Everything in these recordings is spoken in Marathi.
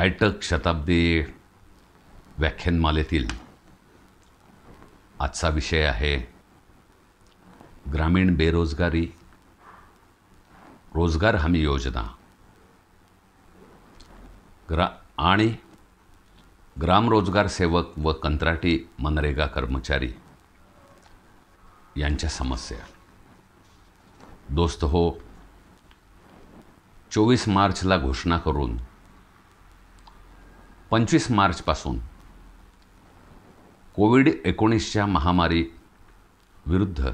आयटक शताब्दी व्याख्यानमालेतील आजचा विषय आहे ग्रामीण बेरोजगारी रोजगार हमी योजना ग्रा आणि रोजगार सेवक व कंत्राटी मनरेगा कर्मचारी यांच्या समस्या दोस्त हो चोवीस मार्चला घोषणा करून पंचवीस मार्चपासून कोविड एकोणीसच्या महामारी विरुद्ध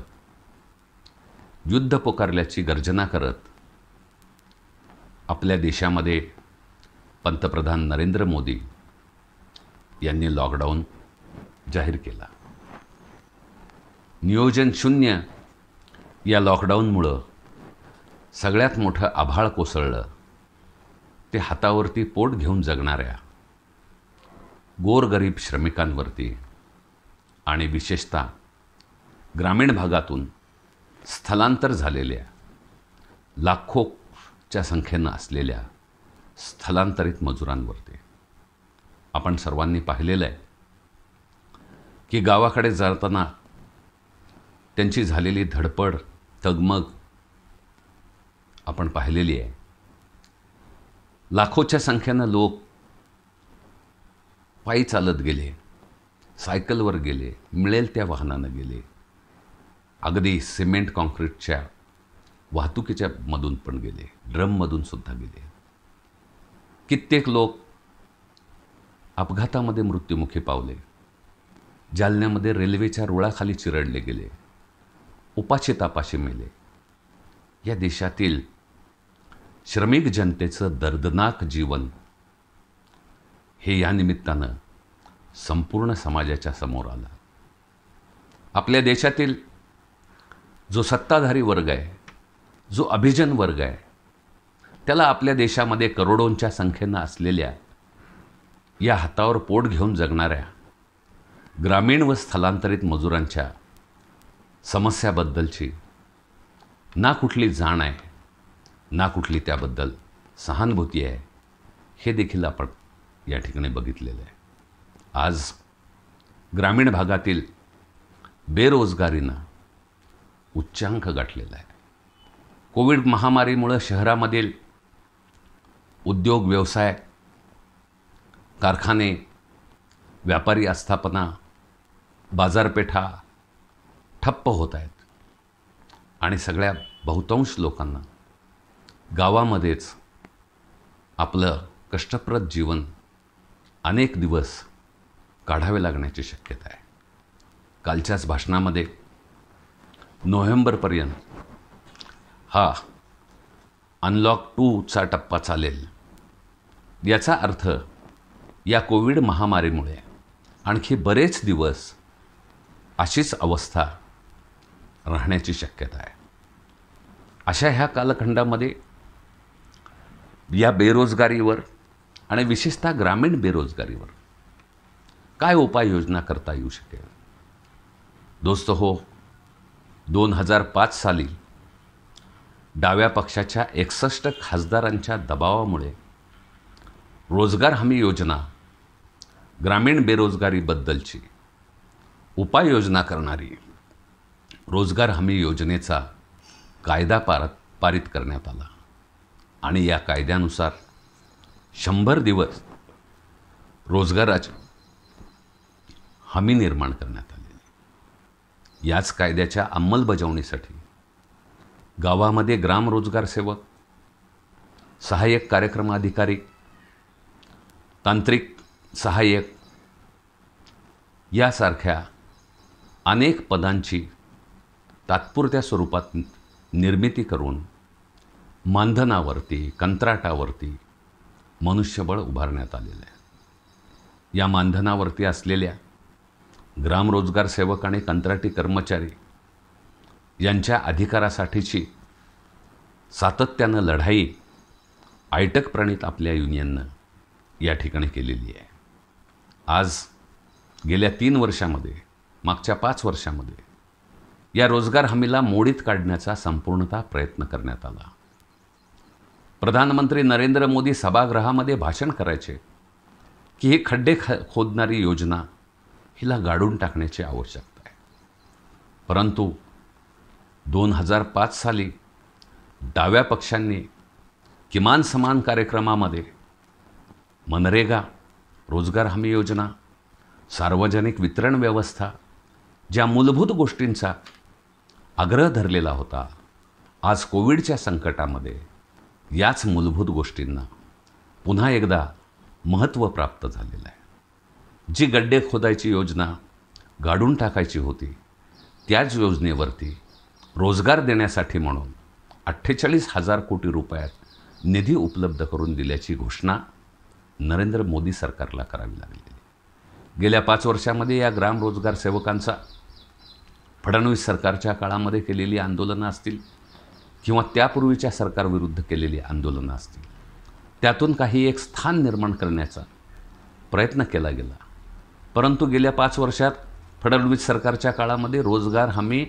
युद्ध पुकारल्याची गर्जना करत आपल्या देशामध्ये पंतप्रधान नरेंद्र मोदी यांनी लॉकडाऊन जाहीर केला नियोजन शून्य या लॉकडाऊनमुळं सगळ्यात मोठं आभाळ कोसळलं ते हातावरती पोट घेऊन जगणाऱ्या गोरगरीब श्रमिकांवरती आणि विशेषतः ग्रामीण भागातून स्थलांतर झालेल्या लाखोच्या संख्येनं असलेल्या स्थलांतरित मजुरांवरती आपण सर्वांनी पाहिलेलं आहे की गावाकडे जाताना त्यांची झालेली धडपड तगमग आपण पाहिलेली आहे लाखोच्या संख्येनं लोक पायी चालत गेले सायकलवर गेले मिळेल त्या वाहनानं गेले अगदी सिमेंट कॉन्क्रीटच्या वाहतुकीच्या मधून पण गेले ड्रममधून सुद्धा गेले कित्येक लोक अपघातामध्ये मृत्युमुखी पावले जालन्यामध्ये रेल्वेच्या रुळाखाली चिरडले गेले उपाशी तापाशी मेले या देशातील श्रमिक जनतेचं दर्दनाक जीवन हे या निमित्तानं संपूर्ण समाजाच्या समोर आलं आपल्या देशातील जो सत्ताधारी वर्ग आहे जो अभिजन वर्ग आहे त्याला आपल्या देशामध्ये करोडोंच्या संख्येनं असलेल्या या हातावर पोट घेऊन जगणाऱ्या ग्रामीण व स्थलांतरित मजुरांच्या समस्याबद्दलची ना कुठली जाण आहे ना कुठली त्याबद्दल सहानुभूती आहे हे देखील आपण या ठिकाणी बघितलेलं आहे आज ग्रामीण भागातील बेरोजगारीनं उच्चांक गाठलेला आहे कोविड महामारीमुळं शहरामधील उद्योग व्यवसाय कारखाने व्यापारी आस्थापना बाजारपेठा ठप्प होत आहेत आणि सगळ्या बहुतांश लोकांना गावामध्येच आपलं कष्टप्रद जीवन अनेक दिवस काढावे लागण्याची शक्यता आहे कालच्याच भाषणामध्ये नोव्हेंबरपर्यंत हा अनलॉक टूचा टप्पा चालेल याचा अर्थ या कोविड महामारीमुळे आणखी बरेच दिवस अशीच अवस्था राहण्याची शक्यता आहे अशा ह्या कालखंडामध्ये या बेरोजगारीवर आणि विशेषतः ग्रामीण बेरोजगारीवर काय उपाययोजना करता येऊ शकेल दोस्त हो दोन हजार पाच साली डाव्या पक्षाच्या एकसष्ट खासदारांच्या दबावामुळे रोजगार हमी योजना ग्रामीण बेरोजगारीबद्दलची उपाययोजना करणारी रोजगार हमी योजनेचा कायदा पार पारित करण्यात आला आणि या कायद्यानुसार शंभर दिवस रोजगाराची हमी निर्माण करण्यात आलेली याच कायद्याच्या अंमलबजावणीसाठी गावामध्ये रोजगार सेवक सहाय्यक कार्यक्रम अधिकारी तांत्रिक सहाय्यक यासारख्या अनेक पदांची तात्पुरत्या स्वरूपात निर्मिती करून मानधनावरती कंत्राटावरती मनुष्यबळ उभारण्यात आलेलं आहे या मानधनावरती असलेल्या ग्रामरोजगार सेवक आणि कंत्राटी कर्मचारी यांच्या अधिकारासाठीची सातत्यानं लढाई आयटक प्रणीत आपल्या युनियननं या ठिकाणी केलेली आहे आज गेल्या तीन वर्षामध्ये मागच्या पाच वर्षामध्ये या रोजगार हमीला मोडीत काढण्याचा संपूर्णतः प्रयत्न करण्यात आला प्रधानमंत्री नरेंद्र मोदी सभागृहामध्ये भाषण करायचे की हे खड्डे ख खोदणारी योजना हिला गाडून टाकण्याची आवश्यकता आहे परंतु दोन हजार पाच साली डाव्या पक्षांनी किमान समान कार्यक्रमामध्ये मनरेगा रोजगार हमी योजना सार्वजनिक वितरण व्यवस्था ज्या मूलभूत गोष्टींचा आग्रह धरलेला होता आज कोविडच्या संकटामध्ये याच मूलभूत गोष्टींना पुन्हा एकदा महत्त्व प्राप्त झालेलं आहे जी गड्डे खोदायची योजना गाडून टाकायची होती त्याच योजनेवरती रोजगार देण्यासाठी म्हणून अठ्ठेचाळीस हजार कोटी रुपयात निधी उपलब्ध करून दिल्याची घोषणा नरेंद्र मोदी सरकारला करावी लागलेली गेल्या पाच वर्षामध्ये या ग्रामरोजगार सेवकांचा फडणवीस सरकारच्या काळामध्ये केलेली आंदोलनं असतील किंवा त्यापूर्वीच्या सरकारविरुद्ध केलेली आंदोलनं असतील त्यातून काही एक स्थान निर्माण करण्याचा प्रयत्न केला गेला परंतु गेल्या पाच वर्षात फडणवीस सरकारच्या काळामध्ये रोजगार हमी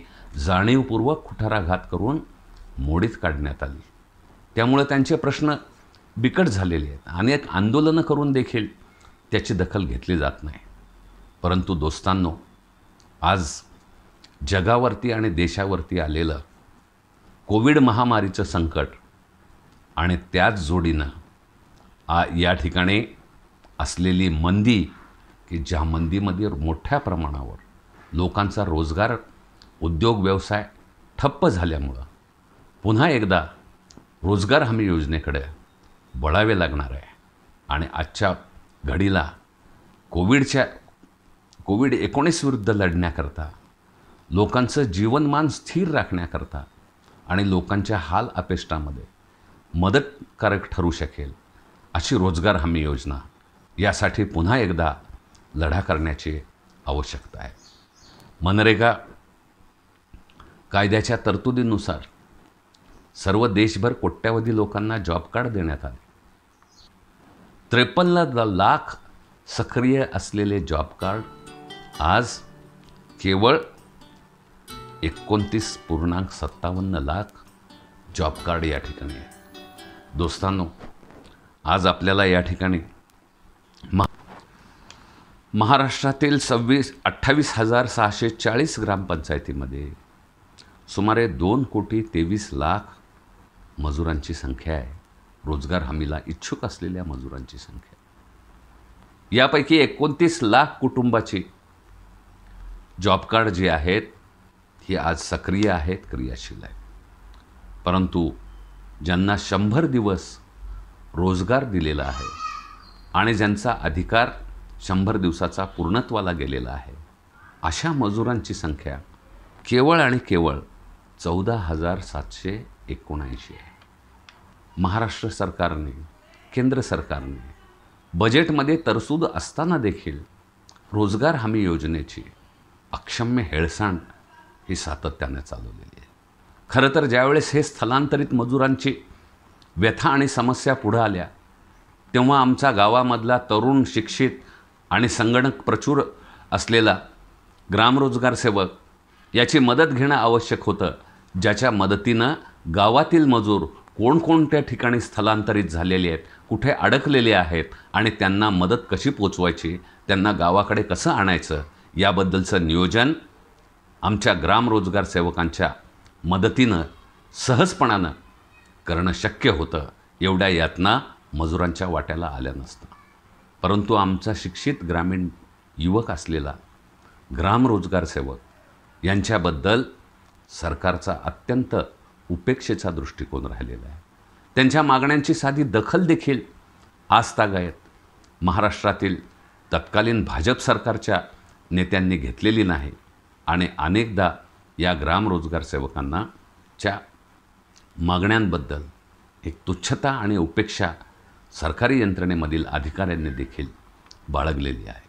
जाणीवपूर्वक कुठाराघात करून मोडीत काढण्यात आली त्यामुळे त्यांचे प्रश्न बिकट झालेले आहेत आणि एक आंदोलनं करून देखील त्याची दखल घेतली जात नाही परंतु दोस्तांनो आज जगावरती आणि देशावरती आलेलं कोविड महामारीचं संकट आणि त्याच जोडीनं आ या ठिकाणी असलेली मंदी की ज्या मंदीमध्ये मोठ्या प्रमाणावर लोकांचा रोजगार उद्योग व्यवसाय ठप्प झाल्यामुळं पुन्हा एकदा रोजगार हमी योजनेकडे बळावे लागणार आहे आणि आजच्या घडीला कोविडच्या कोविड एकोणीसविरुद्ध विरुद्ध लढण्याकरता लोकांचं जीवनमान स्थिर राखण्याकरता आणि लोकांच्या हाल अपेष्टामध्ये मदतकारक ठरू शकेल अशी रोजगार हमी योजना यासाठी पुन्हा एकदा लढा करण्याची आवश्यकता आहे मनरेगा कायद्याच्या तरतुदीनुसार सर्व देशभर कोट्यावधी लोकांना जॉब कार्ड देण्यात आले त्रेपन्न लाख सक्रिय असलेले जॉब कार्ड आज केवळ एकोणतीस पूर्णांक सत्तावन्न लाख जॉब कार्ड या ठिकाणी आहे दोस्तांनो आज आपल्याला या ठिकाणी महाराष्ट्रातील सव्वीस अठ्ठावीस हजार सहाशे चाळीस ग्रामपंचायतीमध्ये सुमारे दोन कोटी तेवीस लाख मजुरांची संख्या आहे रोजगार हमीला इच्छुक असलेल्या मजुरांची संख्या यापैकी एकोणतीस लाख कुटुंबाची जॉब कार्ड जे आहेत ही आज सक्रिय आहेत क्रियाशील आहेत परंतु ज्यांना शंभर दिवस रोजगार दिलेला आहे आणि ज्यांचा अधिकार शंभर दिवसाचा पूर्णत्वाला गेलेला आहे अशा मजुरांची संख्या केवळ आणि केवळ चौदा हजार सातशे एकोणऐंशी आहे महाराष्ट्र सरकारने केंद्र सरकारने बजेटमध्ये तरतूद असताना देखील रोजगार हमी योजनेची अक्षम्य हेळसांड ही सातत्याने चालवलेली आहे खरं तर ज्यावेळेस हे स्थलांतरित मजुरांची व्यथा आणि समस्या पुढं आल्या तेव्हा आमचा गावामधला तरुण शिक्षित आणि संगणक प्रचूर असलेला ग्रामरोजगार सेवक याची मदत घेणं आवश्यक होतं ज्याच्या मदतीनं गावातील मजूर कोणकोणत्या ठिकाणी स्थलांतरित झालेले आहेत कुठे अडकलेले आहेत आणि त्यांना मदत कशी पोचवायची त्यांना गावाकडे कसं आणायचं याबद्दलचं नियोजन आमच्या ग्रामरोजगार सेवकांच्या मदतीनं सहजपणानं करणं शक्य होतं एवढ्या यातना मजुरांच्या वाट्याला आल्या नसतं परंतु आमचा शिक्षित ग्रामीण युवक असलेला ग्रामरोजगार सेवक यांच्याबद्दल सरकारचा अत्यंत उपेक्षेचा दृष्टिकोन राहिलेला आहे त्यांच्या मागण्यांची साधी दखल देखील आजतागायत महाराष्ट्रातील तत्कालीन भाजप सरकारच्या नेत्यांनी घेतलेली नाही आणि अनेकदा या ग्रामरोजगार सेवकांना च्या मागण्यांबद्दल एक तुच्छता आणि उपेक्षा सरकारी यंत्रणेमधील अधिकाऱ्यांनी देखील बाळगलेली आहे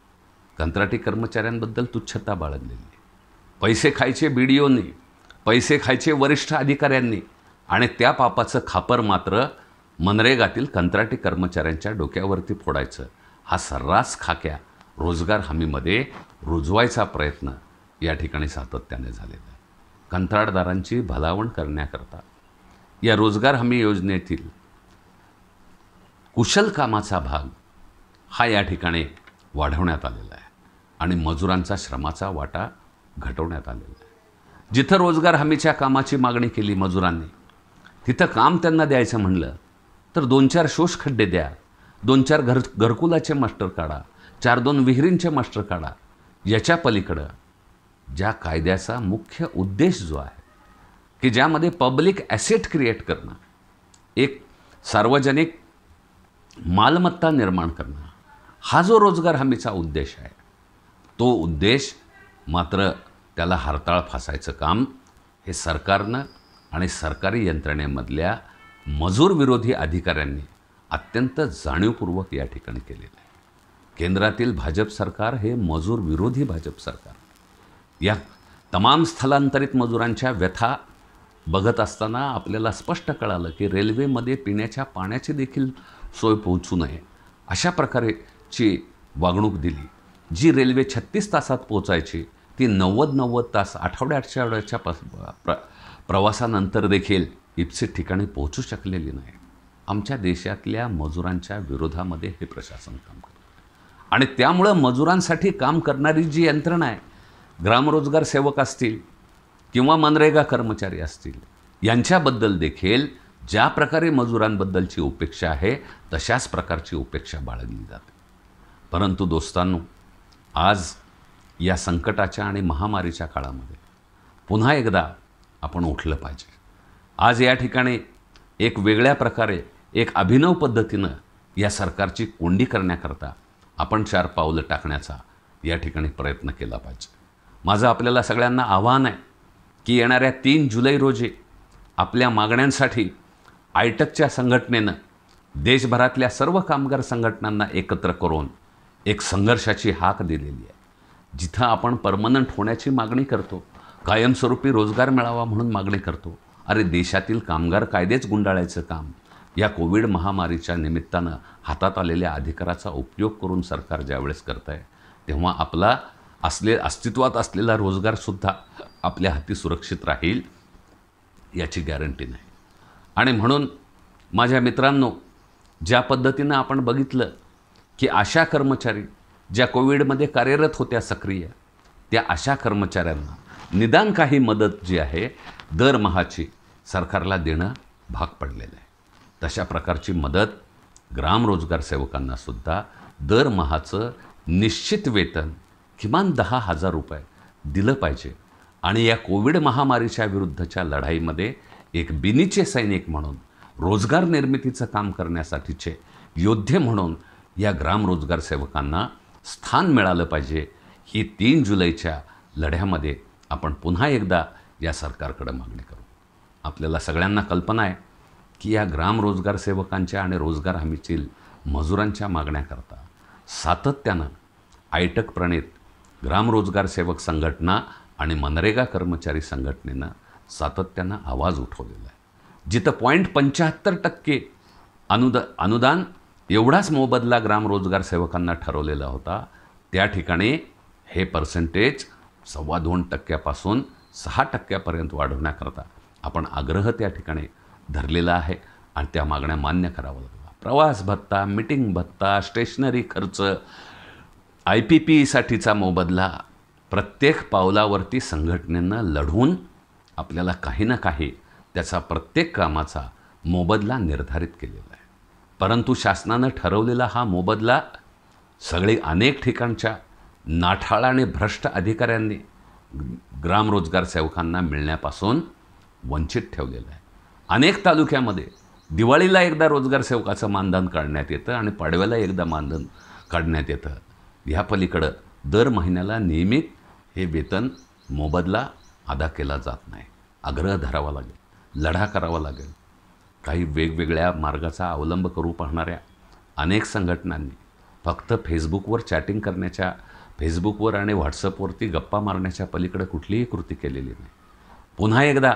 कंत्राटी कर्मचाऱ्यांबद्दल तुच्छता बाळगलेली आहे पैसे खायचे बी डी पैसे खायचे वरिष्ठ अधिकाऱ्यांनी आणि त्या पापाचं खापर मात्र मनरेगातील कंत्राटी कर्मचाऱ्यांच्या डोक्यावरती फोडायचं हा सर्रास खाक्या रोजगार हमीमध्ये रुजवायचा प्रयत्न या ठिकाणी सातत्याने झालेलं आहे कंत्राटदारांची भलावण करण्याकरता या रोजगार हमी योजनेतील कुशल कामाचा भाग हा या ठिकाणी वाढवण्यात आलेला आहे आणि मजुरांचा श्रमाचा वाटा घटवण्यात आलेला आहे जिथं रोजगार हमीच्या कामाची मागणी केली मजुरांनी तिथं काम त्यांना द्यायचं म्हणलं तर दोन चार शोष खड्डे द्या दोन चार घर घरकुलाचे मास्टर काढा चार दोन विहिरींचे मास्टर काढा याच्या पलीकडं ज्या कायद्याचा मुख्य उद्देश जो आहे की ज्यामध्ये पब्लिक ॲसेट क्रिएट करणं एक सार्वजनिक मालमत्ता निर्माण करणं हा जो रोजगार हमीचा उद्देश आहे तो उद्देश मात्र त्याला हरताळ फासायचं काम हे सरकारनं आणि सरकारी यंत्रणेमधल्या विरोधी अधिकाऱ्यांनी अत्यंत जाणीवपूर्वक या ठिकाणी केलेलं आहे केंद्रातील भाजप सरकार हे मजूर विरोधी भाजप सरकार या तमाम स्थलांतरित मजुरांच्या व्यथा बघत असताना आपल्याला स्पष्ट कळालं की रेल्वेमध्ये पिण्याच्या पाण्याची देखील सोय पोहोचू नये अशा प्रकारेची वागणूक दिली जी रेल्वे छत्तीस तासात पोचायची ती नव्वद नव्वद तास आठवड्या आठवड्याच्या प प्र प्रवासानंतर देखील इप्सित ठिकाणी पोहोचू शकलेली नाही आमच्या देशातल्या मजुरांच्या विरोधामध्ये हे प्रशासन काम करतं आणि त्यामुळं मजुरांसाठी काम करणारी जी यंत्रणा आहे ग्रामरोजगार सेवक असतील किंवा मनरेगा कर्मचारी असतील यांच्याबद्दल देखील ज्या प्रकारे मजुरांबद्दलची उपेक्षा आहे तशाच प्रकारची उपेक्षा बाळगली जाते परंतु दोस्तांनो आज या संकटाच्या आणि महामारीच्या काळामध्ये पुन्हा एकदा आपण उठलं पाहिजे आज या ठिकाणी एक वेगळ्या प्रकारे एक अभिनव पद्धतीनं या सरकारची कोंडी करण्याकरता आपण चार पावलं टाकण्याचा या ठिकाणी प्रयत्न केला पाहिजे माझं आपल्याला सगळ्यांना आव्हान आहे की येणाऱ्या तीन जुलै रोजी आपल्या मागण्यांसाठी आयटकच्या संघटनेनं देशभरातल्या सर्व कामगार संघटनांना एकत्र करून एक संघर्षाची हाक दिलेली आहे जिथं आपण परमनंट होण्याची मागणी करतो कायमस्वरूपी रोजगार मिळावा म्हणून मागणी करतो अरे देशातील कामगार कायदेच गुंडाळायचं काम या कोविड महामारीच्या निमित्तानं हातात आलेल्या अधिकाराचा उपयोग करून सरकार ज्यावेळेस करत आहे तेव्हा आपला असले अस्तित्वात असलेला रोजगारसुद्धा आपल्या हाती सुरक्षित राहील याची गॅरंटी नाही आणि म्हणून माझ्या मित्रांनो ज्या पद्धतीनं आपण बघितलं की आशा कर्मचारी ज्या कोविडमध्ये कार्यरत होत्या सक्रिय त्या अशा कर्मचाऱ्यांना निदान काही मदत जी आहे दरमहाची सरकारला देणं भाग पडलेलं आहे तशा प्रकारची मदत ग्रामरोजगार सेवकांनासुद्धा दरमहाचं निश्चित वेतन किमान दहा हजार रुपये दिलं पाहिजे आणि या कोविड महामारीच्या विरुद्धच्या लढाईमध्ये एक बिनीचे सैनिक म्हणून रोजगार निर्मितीचं काम करण्यासाठीचे योद्धे म्हणून या ग्रामरोजगार सेवकांना स्थान मिळालं पाहिजे ही तीन जुलैच्या लढ्यामध्ये आपण पुन्हा एकदा या सरकारकडे मागणी करू आपल्याला सगळ्यांना कल्पना आहे की या ग्रामरोजगार सेवकांच्या आणि रोजगार हमीतील मजुरांच्या मागण्याकरता सातत्यानं आयटक प्रणित ग्रामरोजगार सेवक संघटना आणि मनरेगा कर्मचारी संघटनेनं सातत्यानं आवाज उठवलेला आहे जिथं पॉईंट पंच्याहत्तर टक्के अनुदा अनुदान एवढाच मोबदला ग्रामरोजगार सेवकांना ठरवलेला होता त्या ठिकाणी हे पर्सेंटेज सव्वा दोन टक्क्यापासून सहा टक्क्यापर्यंत वाढवण्याकरता आपण आग्रह त्या ठिकाणी धरलेला आहे आणि त्या मागण्या मान्य करावं लागला प्रवास भत्ता मिटिंग भत्ता स्टेशनरी खर्च आय पी पी ईसाठीचा मोबदला प्रत्येक पावलावरती संघटनेनं लढवून आपल्याला काही ना काही त्याचा प्रत्येक कामाचा मोबदला निर्धारित केलेला आहे परंतु शासनानं ठरवलेला हा मोबदला सगळे अनेक ठिकाणच्या आणि भ्रष्ट अधिकाऱ्यांनी ग्रामरोजगार सेवकांना मिळण्यापासून वंचित ठेवलेलं आहे अनेक तालुक्यामध्ये दिवाळीला एकदा रोजगार सेवकाचं मानधन काढण्यात येतं आणि पाडव्याला एकदा मानधन काढण्यात येतं ह्या पलीकडं दर महिन्याला नियमित हे वेतन मोबदला अदा केला जात नाही आग्रह धरावा लागेल लढा करावा लागेल काही वेगवेगळ्या मार्गाचा अवलंब करू पाहणाऱ्या अनेक संघटनांनी फक्त फेसबुकवर चॅटिंग करण्याच्या फेसबुकवर आणि व्हॉट्सअपवरती गप्पा मारण्याच्या पलीकडे कुठलीही कृती केलेली नाही पुन्हा एकदा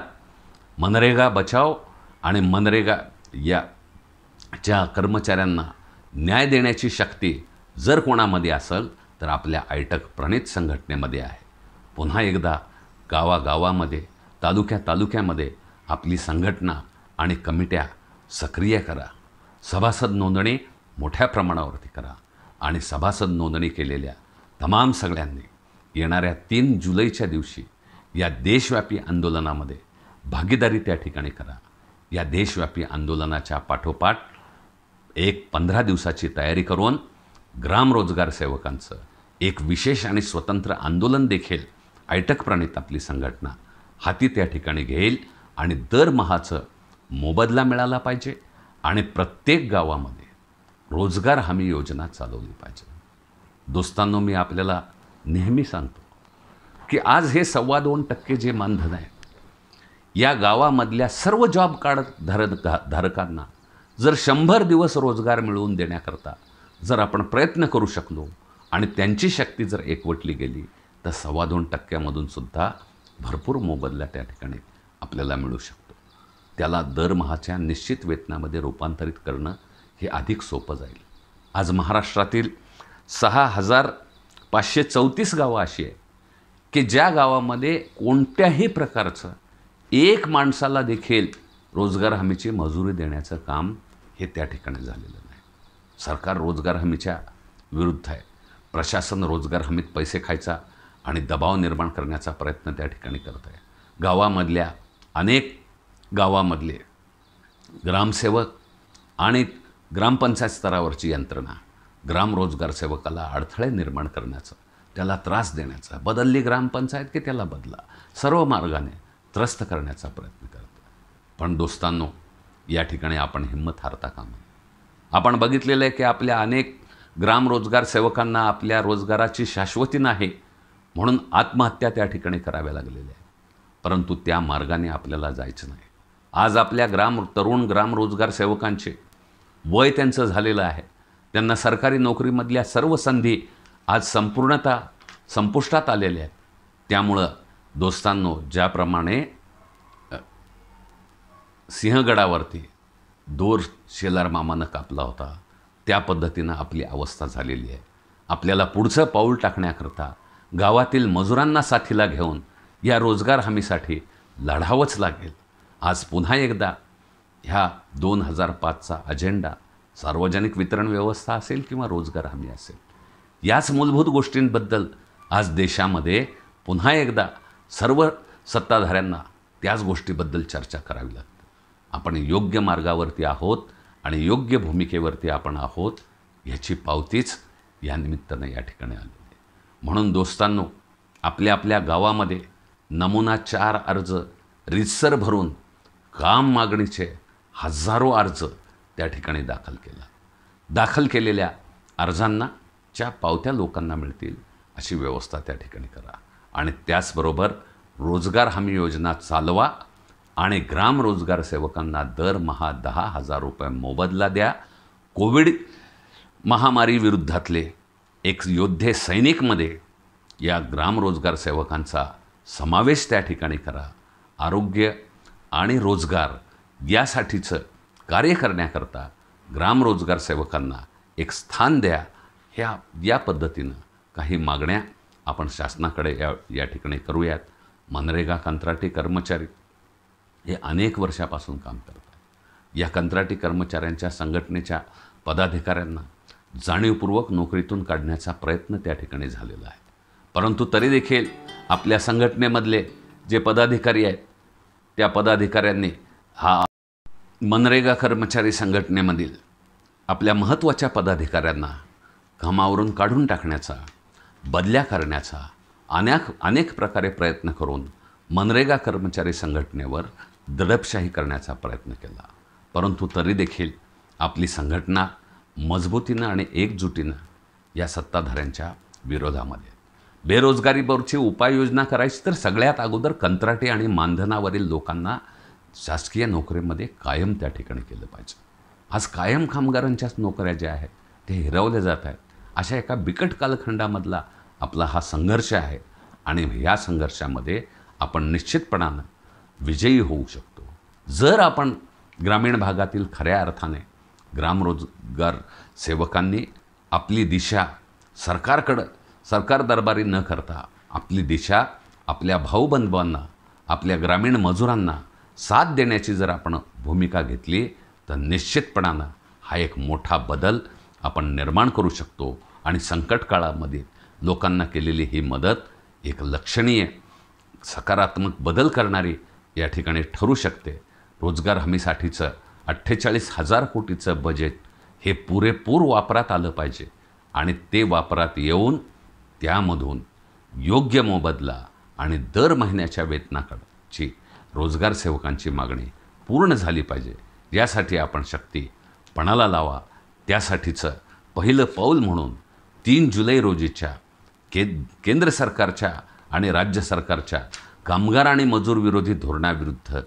मनरेगा बचाव आणि मनरेगा याच्या कर्मचाऱ्यांना न्याय देण्याची शक्ती जर कोणामध्ये असेल तर आपल्या आयटक प्रणित संघटनेमध्ये आहे पुन्हा एकदा गावागावामध्ये तालुक्या तालुक्यामध्ये आपली संघटना आणि कमिट्या सक्रिय करा सभासद नोंदणी मोठ्या प्रमाणावरती करा आणि सभासद नोंदणी केलेल्या तमाम सगळ्यांनी येणाऱ्या तीन जुलैच्या दिवशी या देशव्यापी आंदोलनामध्ये भागीदारी त्या ठिकाणी करा या देशव्यापी आंदोलनाच्या पाठोपाठ एक पंधरा दिवसाची तयारी करून ग्रामरोजगार सेवकांचं एक विशेष आणि स्वतंत्र आंदोलन देखील आयटक प्रणित आपली संघटना हाती त्या ठिकाणी घेईल आणि दरमहाचं मोबदला मिळाला पाहिजे आणि प्रत्येक गावामध्ये रोजगार हमी योजना चालवली पाहिजे दोस्तांनो मी आपल्याला नेहमी सांगतो की आज हे सव्वा दोन टक्के जे मानधन आहे या गावामधल्या सर्व जॉब कार्ड धारक धारकांना जर शंभर दिवस रोजगार मिळवून देण्याकरता जर आपण प्रयत्न करू शकलो आणि त्यांची शक्ती जर एकवटली गेली तर सव्वा दोन टक्क्यामधूनसुद्धा सुद्धा भरपूर मोबदला त्या ठिकाणी आपल्याला मिळू शकतो त्याला दरमहाच्या निश्चित वेतनामध्ये रूपांतरित करणं हे अधिक सोपं जाईल आज महाराष्ट्रातील सहा हजार पाचशे चौतीस गावं अशी आहे की ज्या गावामध्ये कोणत्याही प्रकारचं एक माणसाला देखील रोजगार हमीची मजुरी देण्याचं काम हे त्या ठिकाणी झालेलं सरकार रोजगार हमीच्या विरुद्ध आहे प्रशासन रोजगार हमीत पैसे खायचा आणि दबाव निर्माण करण्याचा प्रयत्न त्या ठिकाणी करत आहे गावामधल्या अनेक गावामधले ग्रामसेवक आणि ग्रामपंचायत स्तरावरची यंत्रणा ग्राम रोजगार सेवकाला अडथळे निर्माण करण्याचं त्याला त्रास देण्याचा बदलली ग्रामपंचायत की त्याला बदला सर्व मार्गाने त्रस्त करण्याचा प्रयत्न करतो पण दोस्तांनो या ठिकाणी आपण हिंमत हारता कामा आपण बघितलेलं आहे की आपल्या अनेक ग्रामरोजगार सेवकांना आपल्या रोजगाराची शाश्वती नाही म्हणून आत्महत्या त्या ठिकाणी कराव्या लागलेल्या आहेत परंतु त्या मार्गाने आपल्याला जायचं नाही आज आपल्या ग्राम तरुण ग्रामरोजगार सेवकांचे वय त्यांचं झालेलं आहे त्यांना सरकारी नोकरीमधल्या सर्व संधी आज संपूर्णता संपुष्टात आलेल्या आहेत त्यामुळं दोस्तांनो ज्याप्रमाणे सिंहगडावरती दोर शेलार मामानं कापला होता त्या पद्धतीनं आपली अवस्था झालेली आहे आपल्याला पुढचं पाऊल टाकण्याकरता गावातील मजुरांना साथीला घेऊन या रोजगार हमीसाठी लढावंच लागेल आज पुन्हा एकदा ह्या दोन हजार पाचचा अजेंडा सार्वजनिक वितरण व्यवस्था असेल किंवा रोजगार हमी असेल याच मूलभूत गोष्टींबद्दल आज देशामध्ये पुन्हा एकदा सर्व सत्ताधाऱ्यांना त्याच गोष्टीबद्दल चर्चा करावी लागते आपण योग्य मार्गावरती आहोत आणि योग्य भूमिकेवरती आपण आहोत ह्याची पावतीच या निमित्तानं या ठिकाणी आलेली आहे म्हणून दोस्तांनो आपल्या आपल्या गावामध्ये नमुना चार अर्ज रितसर भरून काम मागणीचे हजारो अर्ज त्या ठिकाणी दाखल केला दाखल केलेल्या अर्जांना ज्या पावत्या लोकांना मिळतील अशी व्यवस्था त्या ठिकाणी करा आणि त्याचबरोबर रोजगार हमी योजना चालवा आणि ग्राम सेवकांना दरमहा दहा हजार रुपये मोबदला द्या कोविड महामारीविरुद्धातले एक योद्धे सैनिकमध्ये या ग्रामरोजगार सेवकांचा समावेश त्या ठिकाणी करा आरोग्य आणि रोजगार यासाठीचं कार्य करण्याकरता ग्रामरोजगार सेवकांना एक स्थान द्या ह्या या पद्धतीनं काही मागण्या आपण शासनाकडे या या ठिकाणी करूयात मनरेगा कंत्राटी कर्मचारी हे अनेक वर्षापासून काम आहे या कंत्राटी कर्मचाऱ्यांच्या संघटनेच्या पदाधिकाऱ्यांना जाणीवपूर्वक नोकरीतून काढण्याचा प्रयत्न त्या ठिकाणी झालेला आहे परंतु तरी देखील आपल्या संघटनेमधले जे पदाधिकारी आहेत त्या पदाधिकाऱ्यांनी हा मनरेगा कर्मचारी संघटनेमधील आपल्या महत्त्वाच्या पदाधिकाऱ्यांना कामावरून काढून टाकण्याचा बदल्या करण्याचा अनेक अनेक प्रकारे प्रयत्न करून मनरेगा कर्मचारी संघटनेवर दडपशाही करण्याचा प्रयत्न केला परंतु तरी देखील आपली संघटना मजबूतीनं आणि एकजुटीनं या सत्ताधाऱ्यांच्या विरोधामध्ये बेरोजगारीवरची उपाययोजना करायची तर सगळ्यात अगोदर कंत्राटी आणि मानधनावरील लोकांना शासकीय नोकरीमध्ये कायम त्या ठिकाणी केलं पाहिजे आज कायम कामगारांच्याच नोकऱ्या ज्या आहेत ते हिरवल्या जात आहेत अशा एका बिकट कालखंडामधला आपला हा संघर्ष आहे आणि ह्या संघर्षामध्ये आपण निश्चितपणानं विजयी होऊ शकतो जर आपण ग्रामीण भागातील खऱ्या अर्थाने ग्रामरोजगार सेवकांनी आपली दिशा सरकारकडं सरकार दरबारी न करता आपली दिशा आपल्या भाऊबंधवांना आपल्या ग्रामीण मजुरांना साथ देण्याची जर आपण भूमिका घेतली तर निश्चितपणानं हा एक मोठा बदल आपण निर्माण करू शकतो आणि संकट काळामध्ये लोकांना केलेली ही मदत एक लक्षणीय सकारात्मक बदल करणारी या ठिकाणी ठरू शकते रोजगार हमीसाठीचं अठ्ठेचाळीस हजार कोटीचं बजेट हे पुरेपूर वापरात आलं पाहिजे आणि ते वापरात येऊन त्यामधून योग्य मोबदला आणि दर महिन्याच्या वेतनाकडची रोजगार सेवकांची मागणी पूर्ण झाली पाहिजे यासाठी आपण शक्ती पणाला लावा त्यासाठीचं पहिलं पाऊल म्हणून तीन जुलै रोजीच्या के केंद्र सरकारच्या आणि राज्य सरकारच्या कामगार आणि मजूर विरोधी धोरणाविरुद्ध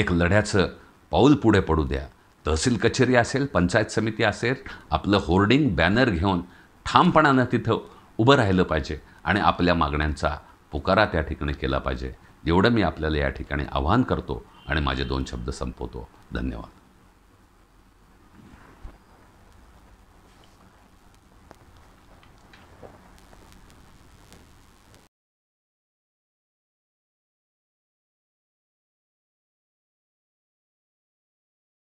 एक लढ्याचं पाऊल पुढे पडू द्या तहसील कचेरी असेल पंचायत समिती असेल आपलं होर्डिंग बॅनर घेऊन ठामपणानं तिथं उभं राहिलं पाहिजे आणि आपल्या मागण्यांचा पुकारा त्या ठिकाणी केला पाहिजे एवढं मी आपल्याला या ठिकाणी आवाहन करतो आणि माझे दोन शब्द संपवतो धन्यवाद